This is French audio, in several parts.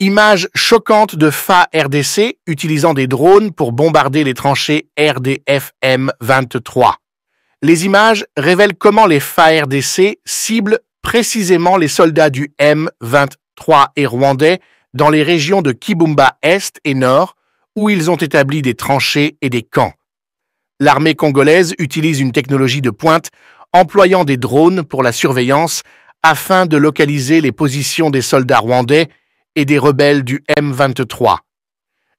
Images choquante de FA RDC utilisant des drones pour bombarder les tranchées RDFM-23. Les images révèlent comment les FA RDC ciblent précisément les soldats du M23 et rwandais dans les régions de Kibumba Est et Nord, où ils ont établi des tranchées et des camps. L'armée congolaise utilise une technologie de pointe employant des drones pour la surveillance afin de localiser les positions des soldats rwandais et des rebelles du M23.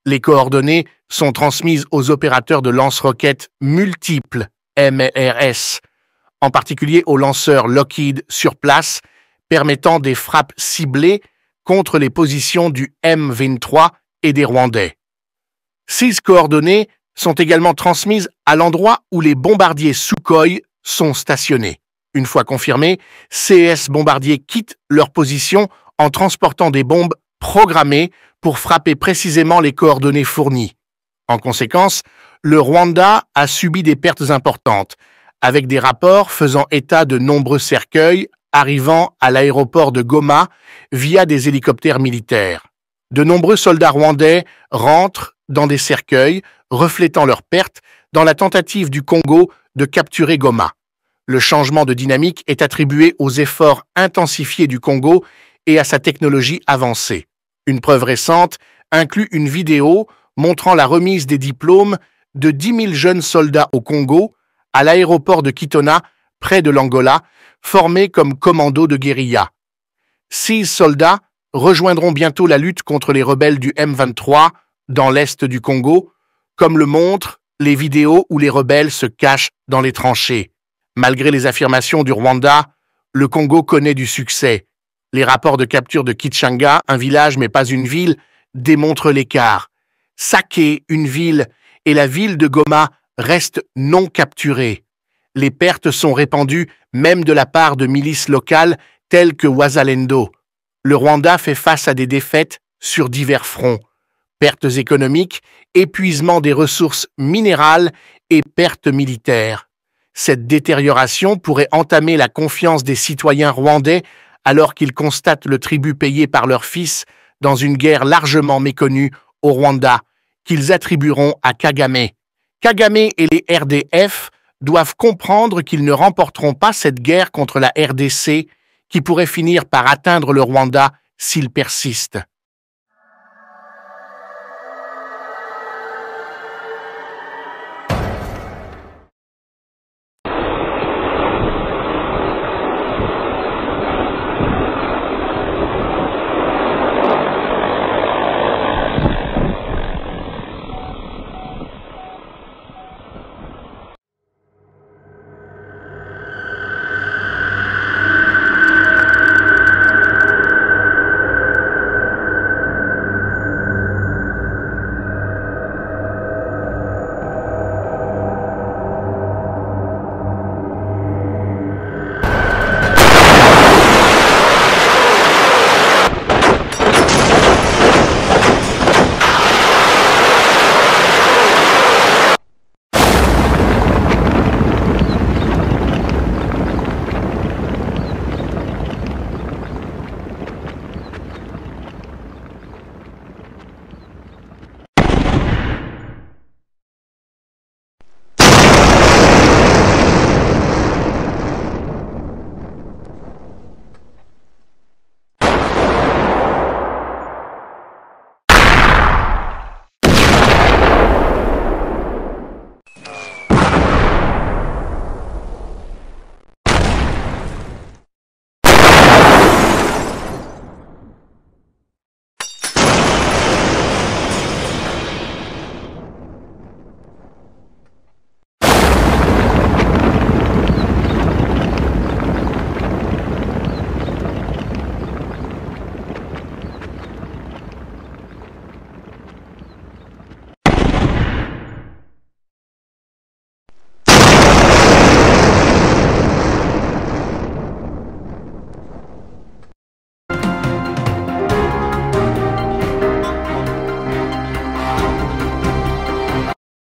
Les coordonnées sont transmises aux opérateurs de lance-roquettes multiples MRS, en particulier aux lanceurs Lockheed sur place, permettant des frappes ciblées contre les positions du M23 et des Rwandais. Six coordonnées sont également transmises à l'endroit où les bombardiers Sukhoi sont stationnés. Une fois confirmés, CS bombardiers quittent leur position en transportant des bombes programmés pour frapper précisément les coordonnées fournies. En conséquence, le Rwanda a subi des pertes importantes, avec des rapports faisant état de nombreux cercueils arrivant à l'aéroport de Goma via des hélicoptères militaires. De nombreux soldats rwandais rentrent dans des cercueils, reflétant leurs pertes dans la tentative du Congo de capturer Goma. Le changement de dynamique est attribué aux efforts intensifiés du Congo et à sa technologie avancée. Une preuve récente inclut une vidéo montrant la remise des diplômes de 10 000 jeunes soldats au Congo, à l'aéroport de Kitona, près de l'Angola, formés comme commandos de guérilla. Six soldats rejoindront bientôt la lutte contre les rebelles du M23 dans l'est du Congo, comme le montrent les vidéos où les rebelles se cachent dans les tranchées. Malgré les affirmations du Rwanda, le Congo connaît du succès. Les rapports de capture de Kichanga, un village mais pas une ville, démontrent l'écart. Saké, une ville, et la ville de Goma restent non capturées. Les pertes sont répandues même de la part de milices locales telles que Wazalendo. Le Rwanda fait face à des défaites sur divers fronts. Pertes économiques, épuisement des ressources minérales et pertes militaires. Cette détérioration pourrait entamer la confiance des citoyens rwandais alors qu'ils constatent le tribut payé par leur fils dans une guerre largement méconnue au Rwanda, qu'ils attribueront à Kagame. Kagame et les RDF doivent comprendre qu'ils ne remporteront pas cette guerre contre la RDC, qui pourrait finir par atteindre le Rwanda s'ils persistent.